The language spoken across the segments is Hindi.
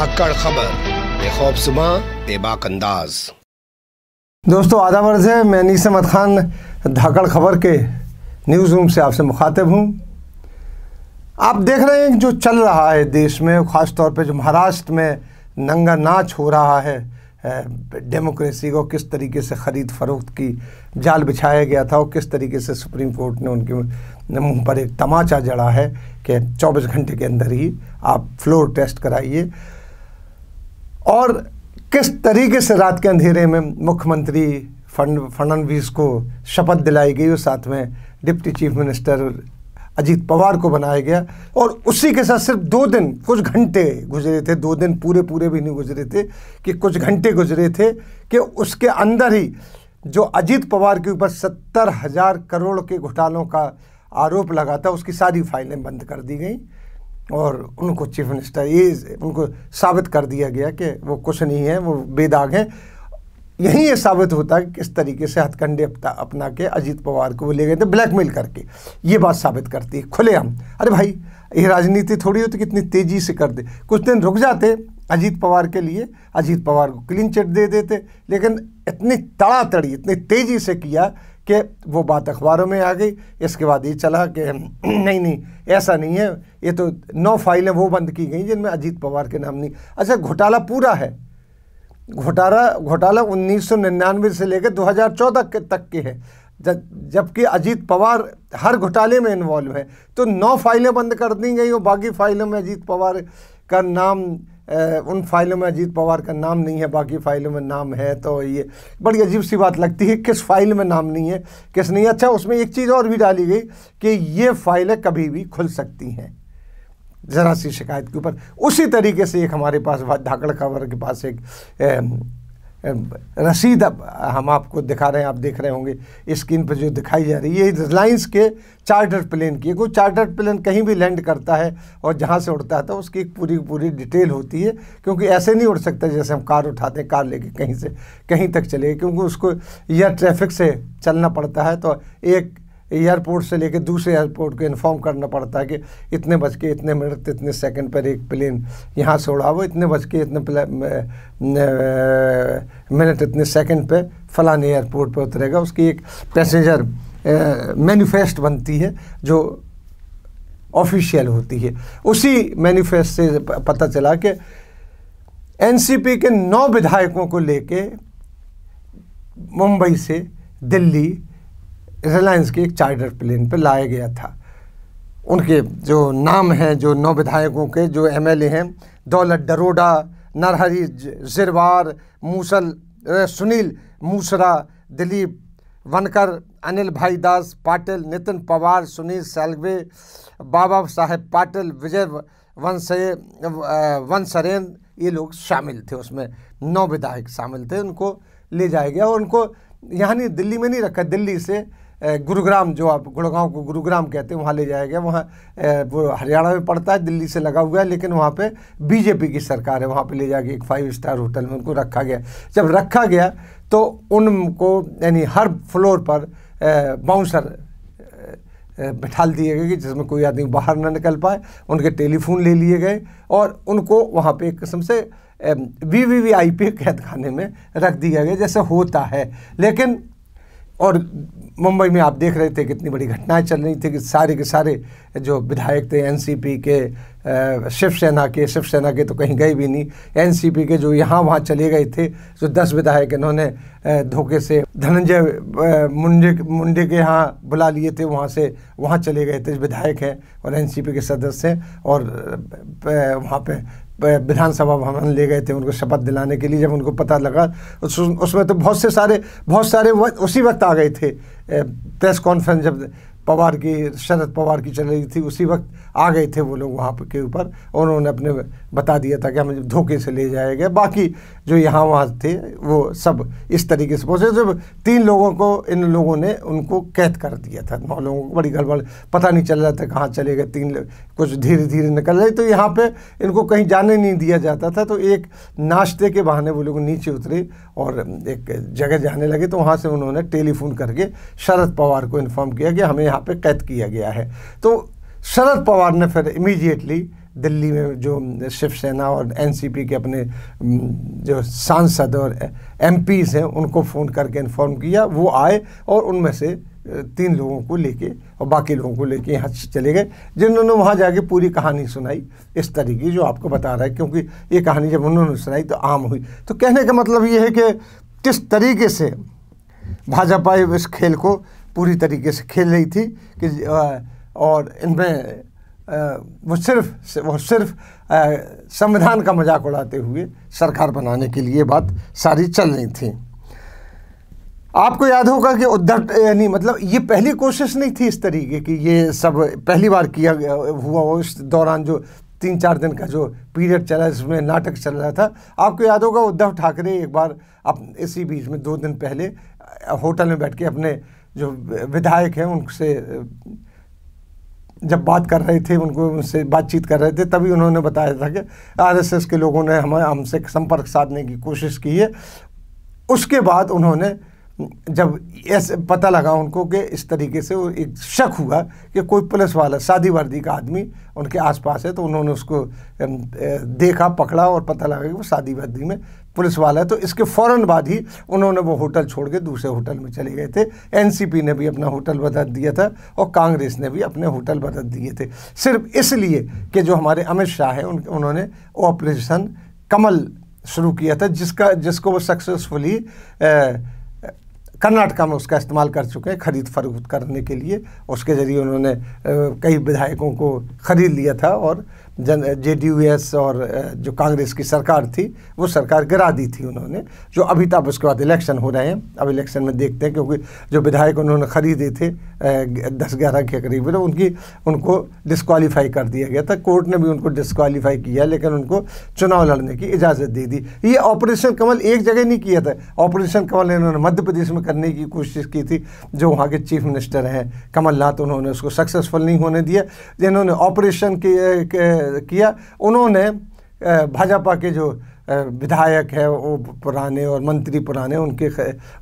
धाकड़ खबर बेखौफ सुबह बेबाक अंदाज दोस्तों आदा वर्ज है मैं नीस अहमद खान धाकड़ खबर के न्यूज़ रूम से आपसे मुखातिब हूँ आप देख रहे हैं जो चल रहा है देश में ख़ास तौर पे जो महाराष्ट्र में नंगा नाच हो रहा है डेमोक्रेसी को किस तरीके से ख़रीद फरोख्त की जाल बिछाया गया था और किस तरीके से सुप्रीम कोर्ट ने उनके मुंह पर एक तमाचा जड़ा है कि 24 घंटे के अंदर ही आप फ्लोर टेस्ट कराइए और किस तरीके से रात के अंधेरे में मुख्यमंत्री फंड फडनवीस को शपथ दिलाई गई और साथ में deputy chief minister Ajit Pawar को बनाया गया और उसी के साथ सिर्फ दो दिन कुछ घंटे गुजरे थे दो दिन पूरे पूरे भी नहीं गुजरे थे कि कुछ घंटे गुजरे थे कि उसके अंदर ही जो अजीत पवार के ऊपर सत्तर हजार करोड़ के घोटालों का आरोप लगा था उसकी सारी फाइलें बंद कर दी गई और उनको चीफ मिनिस्टर ये उनको साबित कर दिया गया कि वो कुछ नहीं है वो बेदाग हैं यहीं ये साबित होता है कि किस तरीके से हथकंडे अपना के अजीत पवार को वो ले गए थे ब्लैकमेल करके ये बात साबित करती है खुलेआम अरे भाई ये राजनीति थोड़ी होती कितनी तेज़ी से कर दे कुछ दिन रुक जाते अजीत पवार के लिए अजीत पवार को क्लीन चिट दे देते लेकिन इतनी तड़ातड़ी इतनी तेज़ी से किया कि वो बात अखबारों में आ गई इसके बाद ये चला कि नहीं नहीं ऐसा नहीं है ये तो नौ फाइलें वो बंद की गई जिनमें अजीत पवार के नाम नहीं अच्छा घोटाला पूरा है घोटाला घोटाला निन्यानवे से लेकर 2014 के तक के है जबकि अजीत पवार हर घोटाले में इन्वॉल्व है तो नौ फाइलें बंद कर दी गई और बाकी फाइलों में अजीत पवार का नाम उन फाइलों में अजीत पवार का नाम नहीं है बाकी फाइलों में नाम है तो ये बड़ी अजीब सी बात लगती है किस फाइल में नाम नहीं है किस नहीं अच्छा उसमें एक चीज़ और भी डाली गई कि ये फाइलें कभी भी खुल सकती हैं ज़रा सी शिकायत के ऊपर उसी तरीके से एक हमारे पास धाकड़ खबर के पास एक रसीद अब हम आपको दिखा रहे हैं आप देख रहे होंगे स्क्रीन पर जो दिखाई जा रही है ये रिलायंस के चार्टर प्लेन की कोई चार्टर प्लेन कहीं भी लैंड करता है और जहाँ से उड़ता है तो उसकी पूरी पूरी डिटेल होती है क्योंकि ऐसे नहीं उड़ सकता जैसे हम कार उठाते हैं कार लेके कहीं से कहीं तक चले क्योंकि उसको यह ट्रैफिक से चलना पड़ता है तो एक एयरपोर्ट से लेकर दूसरे एयरपोर्ट को इन्फॉर्म करना पड़ता है कि इतने बज के इतने मिनट इतने सेकंड पर एक प्लेन यहाँ से उड़ा इतने बज के इतने मिनट इतने सेकंड पर फलाने एयरपोर्ट पर उतरेगा उसकी एक पैसेंजर मैनिफेस्ट बनती है जो ऑफिशियल होती है उसी मैनिफेस्ट से पता चला कि एनसीपी के नौ विधायकों को लेके मुंबई से दिल्ली रिलायंस के एक चार्टर प्लेन पर लाया गया था उनके जो नाम हैं जो नौ विधायकों के जो एमएलए हैं दौलत डरोडा नरहरी जिरवार मूसल सुनील मूसरा दिलीप वनकर अनिल भाई दास पाटिल नितिन पवार सुनील सैलवे बाबा साहेब पाटिल विजय वंशे वंशरेन ये लोग शामिल थे उसमें नौ विधायक शामिल थे उनको ले जाया गया और उनको यहाँ नहीं दिल्ली में नहीं रखा दिल्ली से गुरुग्राम जो आप गुड़गांव को गुरुग्राम कहते हैं वहाँ ले जाया गया वहाँ वो हरियाणा में पड़ता है दिल्ली से लगा हुआ है लेकिन वहाँ पे बीजेपी की सरकार है वहाँ पे ले जाके एक फाइव स्टार होटल में उनको रखा गया जब रखा गया तो उनको यानी हर फ्लोर पर बाउंसर बिठाल दिए गए कि जिसमें कोई आदमी बाहर ना निकल पाए उनके टेलीफोन ले लिए गए और उनको वहाँ पर एक किस्म से V V V I P कैद खाने में रख दिया गया जैसे होता है लेकिन और मुंबई में आप देख रहे थे कितनी बड़ी घटनाएं चल रही थी कि सारे के सारे जो विधायक थे एनसीपी के शिवसेना के शिवसेना के तो कहीं गए भी नहीं एनसीपी के जो यहाँ वहाँ चले गए थे जो दस विधायक इन्होंने धोखे से धनंजय मुंडे मुंडे के यहाँ बुला लिए थे वहाँ से वहाँ चले गए थे विधायक हैं और एनसीपी के सदस्य हैं और वहाँ पे विधानसभा भवन ले गए थे उनको शपथ दिलाने के लिए जब उनको पता लगा उस, उसमें तो बहुत से सारे बहुत सारे वक्त उसी वक्त आ गए थे प्रेस कॉन्फ्रेंस जब पवार की शरद पवार की चल रही थी उसी वक्त आ गए थे वो लोग वहाँ के ऊपर उन्होंने अपने बता दिया था कि हम धोखे से ले जाए गए बाकी जो यहाँ वहाँ थे वो सब इस तरीके से पहुँचे जब तीन लोगों को इन लोगों ने उनको कैद कर दिया था नौ लोगों को बड़ी गड़बड़ पता नहीं चल रहा था कहाँ चले गए तीन कुछ धीरे धीरे निकल रहे तो यहाँ पे इनको कहीं जाने नहीं दिया जाता था तो एक नाश्ते के बहाने वो लोग नीचे उतरे और एक जगह जाने लगे तो वहाँ से उन्होंने टेलीफोन करके शरद पवार को इन्फॉर्म किया कि हमें यहाँ पर कैद किया गया है तो शरद पवार ने फिर इमीजिएटली दिल्ली में जो शिवसेना और एनसीपी के अपने जो सांसद और एमपीज हैं उनको फ़ोन करके इन्फॉर्म किया वो आए और उनमें से तीन लोगों को लेके और बाकी लोगों को लेके यहाँ चले गए जिन्होंने वहाँ जाके पूरी कहानी सुनाई इस तरीके जो आपको बता रहा है क्योंकि ये कहानी जब उन्होंने सुनाई तो आम हुई तो कहने का मतलब ये है कि किस तरीके से भाजपा इस खेल को पूरी तरीके से खेल रही थी कि और इनमें वो सिर्फ वो सिर्फ संविधान का मजाक उड़ाते हुए सरकार बनाने के लिए बात सारी चल रही थी आपको याद होगा कि उद्धव यानी मतलब ये पहली कोशिश नहीं थी इस तरीके की ये सब पहली बार किया गया हुआ हो इस दौरान जो तीन चार दिन का जो पीरियड चला इसमें नाटक चल रहा था आपको याद होगा उद्धव ठाकरे एक बार अप इसी बीच में दो दिन पहले होटल में बैठ के अपने जो विधायक हैं उनसे जब बात कर रहे थे उनको उनसे बातचीत कर रहे थे तभी उन्होंने बताया था कि आरएसएस के लोगों ने हमें हमसे संपर्क साधने की कोशिश की है उसके बाद उन्होंने जब ऐसे पता लगा उनको कि इस तरीके से वो एक शक हुआ कि कोई पुलिस वाला शादी वर्दी का आदमी उनके आसपास है तो उन्होंने उसको देखा पकड़ा और पता लगा कि वो शादी वर्दी में पुलिस वाला है तो इसके फ़ौर बाद ही उन्होंने वो होटल छोड़ के दूसरे होटल में चले गए थे एनसीपी ने भी अपना होटल बदल दिया था और कांग्रेस ने भी अपने होटल बदल दिए थे सिर्फ इसलिए कि जो हमारे अमित शाह हैं उन, उन्होंने ऑपरेशन कमल शुरू किया था जिसका जिसको वो सक्सेसफुली कर्नाटका में उसका इस्तेमाल कर चुके हैं खरीद फरोख्त करने के लिए उसके ज़रिए उन्होंने कई विधायकों को ख़रीद लिया था और जन जे और जो कांग्रेस की सरकार थी वो सरकार गिरा दी थी उन्होंने जो अभी तक उसके बाद इलेक्शन हो रहे हैं अब इलेक्शन में देखते हैं क्योंकि जो विधायक उन्होंने खरीदे थे दस ग्यारह के करीब तो उनकी उनको डिस्कवालीफाई कर दिया गया था कोर्ट ने भी उनको डिस्कवालीफाई किया लेकिन उनको चुनाव लड़ने की इजाज़त दे दी ये ऑपरेशन कमल एक जगह नहीं किया था ऑपरेशन कमल इन्होंने मध्य प्रदेश में करने की कोशिश की थी जो वहाँ के चीफ मिनिस्टर हैं कमलनाथ उन्होंने उसको सक्सेसफुल नहीं होने दिया इन्होंने ऑपरेशन के किया उन्होंने भाजपा के जो विधायक हैं वो पुराने और मंत्री पुराने उनके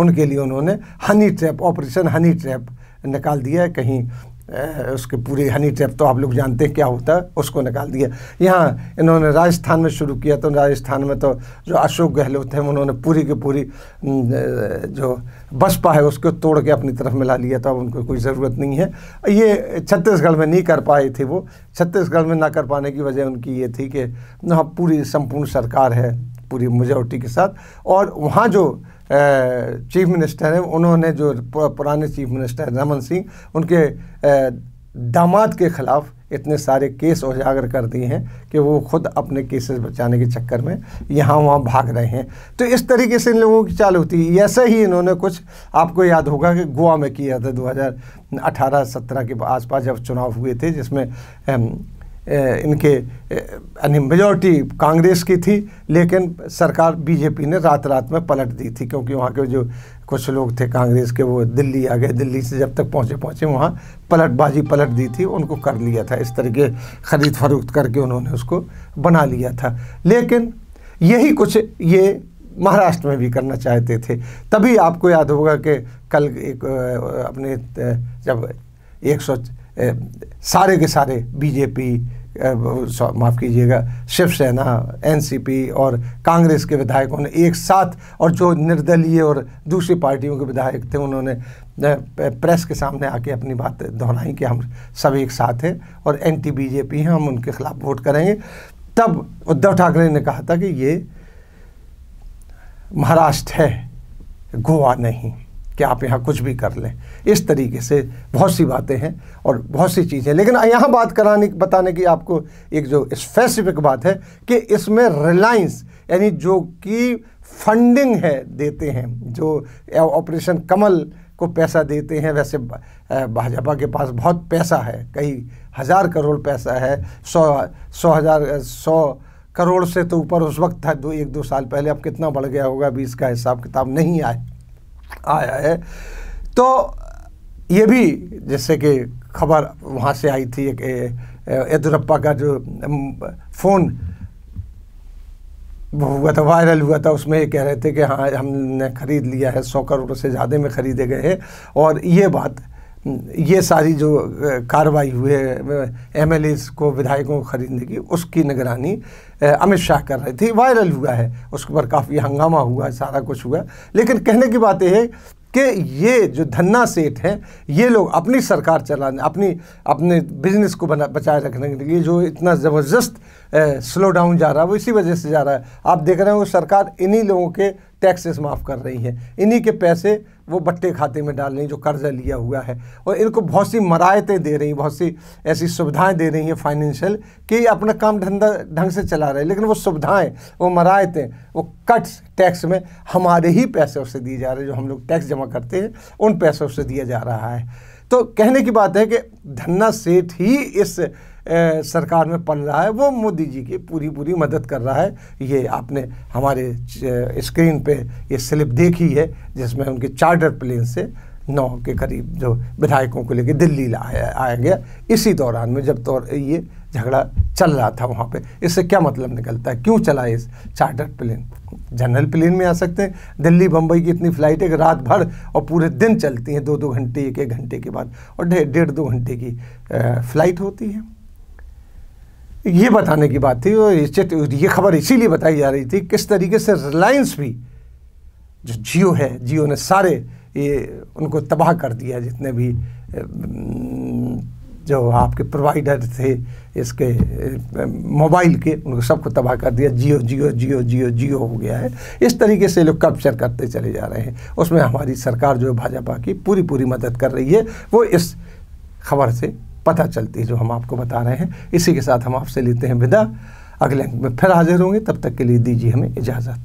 उनके लिए उन्होंने honey trap operation honey trap निकाल दिया है कहीं उसके पूरे हनी ट्रैप तो आप लोग जानते हैं क्या होता है उसको निकाल दिया यहाँ इन्होंने राजस्थान में शुरू किया तो राजस्थान में तो जो अशोक गहलोत हैं उन्होंने पूरी की पूरी जो बसपा है उसको तोड़ के अपनी तरफ मिला लिया तो अब उनको कोई ज़रूरत नहीं है ये छत्तीसगढ़ में नहीं कर पाए थे वो छत्तीसगढ़ में ना कर पाने की वजह उनकी ये थी कि वहाँ पूरी संपूर्ण सरकार है पूरी मेजोरिटी के साथ और वहाँ जो चीफ मिनिस्टर हैं उन्होंने जो पुराने चीफ मिनिस्टर रमन सिंह उनके दामाद के ख़िलाफ़ इतने सारे केस उजागर कर दिए हैं कि वो खुद अपने केसेस बचाने के चक्कर में यहाँ वहाँ भाग रहे हैं तो इस तरीके से इन लोगों की चाल होती है ऐसे ही इन्होंने कुछ आपको याद होगा कि गोवा में किया था 2018-17 के आसपास जब चुनाव हुए थे जिसमें इनके यानी मेजोरिटी कांग्रेस की थी लेकिन सरकार बीजेपी ने रात रात में पलट दी थी क्योंकि वहाँ के जो कुछ लोग थे कांग्रेस के वो दिल्ली आ गए दिल्ली से जब तक पहुँचे पहुँचे वहाँ पलटबाजी पलट दी थी उनको कर लिया था इस तरीके ख़रीद फरोख्त करके उन्होंने उसको बना लिया था लेकिन यही कुछ ये महाराष्ट्र में भी करना चाहते थे तभी आपको याद होगा कि कल एक अपने जब एक सौ सारे के सारे बीजेपी माफ़ कीजिएगा शिवसेना एनसीपी और कांग्रेस के विधायकों ने एक साथ और जो निर्दलीय और दूसरी पार्टियों के विधायक थे उन्होंने प्रेस के सामने आके अपनी बात दोहराई कि हम सब एक साथ हैं और एंटी बीजेपी हैं हम उनके खिलाफ वोट करेंगे तब उद्धव ठाकरे ने कहा था कि ये महाराष्ट्र है गोवा नहीं कि आप यहाँ कुछ भी कर लें इस तरीके से बहुत सी बातें हैं और बहुत सी चीज़ें लेकिन यहाँ बात कराने बताने की आपको एक जो स्पेसिफिक बात है कि इसमें रिलायंस यानी जो कि फंडिंग है देते हैं जो ऑपरेशन कमल को पैसा देते हैं वैसे भाजपा के पास बहुत पैसा है कई हज़ार करोड़ पैसा है सौ सौ हज़ार सौ करोड़ से तो ऊपर उस वक्त था दो एक दो साल पहले अब कितना बढ़ गया होगा अभी इसका हिसाब किताब नहीं आया आया है तो ये भी जैसे कि खबर वहाँ से आई थी येदुरप्पा का जो फ़ोन हुआ था वायरल हुआ था उसमें ये कह रहे थे कि हाँ हमने ख़रीद लिया है सौ करोड़ से ज़्यादा में ख़रीदे गए हैं और ये बात ये सारी जो कार्रवाई हुई है एम को विधायकों को ख़रीदने की उसकी निगरानी अमित शाह कर रहे थे वायरल हुआ है उस पर काफ़ी हंगामा हुआ है सारा कुछ हुआ लेकिन कहने की बात यह है कि ये जो धन्ना सेठ हैं ये लोग अपनी सरकार चलाने अपनी अपने बिजनेस को बना बचाए रखने के लिए जो इतना ज़बरदस्त स्लो डाउन जा रहा है वो इसी वजह से जा रहा है आप देख रहे हो सरकार इन्हीं लोगों के टैक्सेस माफ़ कर रही है इन्हीं के पैसे वो बट्टे खाते में डाल रही जो कर्जा लिया हुआ है और इनको बहुत सी मरायतें दे रही हैं बहुत सी ऐसी सुविधाएं दे रही हैं फाइनेंशियल कि अपना काम धंधा ढंग से चला रहे हैं लेकिन वो सुविधाएं वो मरायतें वो कट्स टैक्स में हमारे ही पैसे उससे दिए जा रहे हैं जो हम लोग टैक्स जमा करते हैं उन पैसों से दिया जा रहा है तो कहने की बात है कि धन्ना सेठ ही इस सरकार में पल रहा है वो मोदी जी की पूरी पूरी मदद कर रहा है ये आपने हमारे स्क्रीन पे ये स्लिप देखी है जिसमें उनके चार्टर प्लेन से नौ के करीब जो विधायकों को लेकर दिल्ली लाया आया गया इसी दौरान में जब तो ये झगड़ा चल रहा था वहाँ पे इससे क्या मतलब निकलता है क्यों चला इस चार्टर प्लेन जनरल प्लेन में आ सकते हैं दिल्ली बम्बई की इतनी फ्लाइट फ़्लाइटें रात भर और पूरे दिन चलती हैं दो दो घंटे एक एक घंटे के बाद और डेढ़ दो घंटे की फ़्लाइट होती है ये बताने की बात थी और ये खबर इसीलिए बताई जा रही थी किस तरीके से रिलायंस भी जो जियो है जियो ने सारे ये उनको तबाह कर दिया जितने भी जो आपके प्रोवाइडर थे इसके मोबाइल के उनको सबको तबाह कर दिया जियो जियो जियो जियो जियो हो गया है इस तरीके से लोग कैप्चर करते चले जा रहे हैं उसमें हमारी सरकार जो भाजपा की पूरी पूरी मदद कर रही है वो इस खबर से पता चलती है जो हम आपको बता रहे हैं इसी के साथ हम आपसे लेते हैं विदा अगले अंक में फिर हाजिर होंगे तब तक के लिए दीजिए हमें इजाज़त